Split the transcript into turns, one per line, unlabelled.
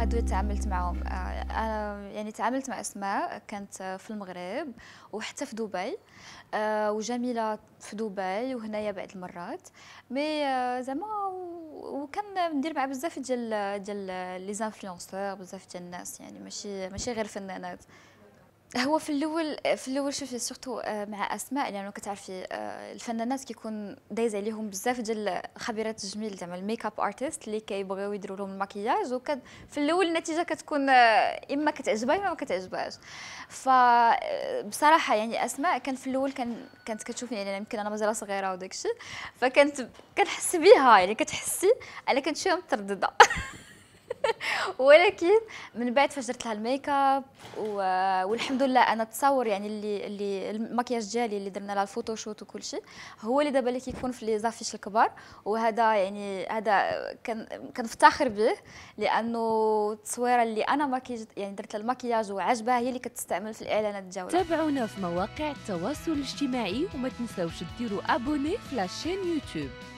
هادو تعاملت معهم آه، انا يعني تعاملت مع اسماء كانت في المغرب وحتى في دبي آه، وجميله في دبي وهنايا بعد المرات مي آه، زعما وكان ندير مع بزاف ديال ديال لي زانفلونسور بزاف ديال الناس يعني ماشي ماشي غير فنانات هو في الاول في الاول شوفي سورتو آه، مع اسماء لانه يعني كتعرفي آه، الفنانات كيكون دايز عليهم بزاف ديال خبيرات التجميل زعما الميك اب ارتست اللي كيبغيو يديروا لهم المكياج وكد في الاول النتيجه كتكون آه، اما كتعجبها اما ما كتعجبهاش فبصراحه يعني اسماء كان في الاول كان كانت كتشوفني يعني يمكن انا مازال صغيره وداك الشيء فكانت كنحس بيها يعني كتحسي انا كنت شويه متردده ولكن من بعد فجرت لها الميك اب والحمد لله انا تصور يعني اللي اللي المكياج ديالي اللي درنا لها الفوتوشوت وكل شيء هو اللي دابا اللي كيكون في لي زافيش الكبار وهذا يعني هذا كان كنفتخر به لانه التصويره اللي انا ماكياج يعني درت لها المكياج وعجبها هي اللي كتستعمل في الاعلانات الجوله تابعونا في مواقع التواصل الاجتماعي وما تنساوش ديروا ابوني في لاشين يوتيوب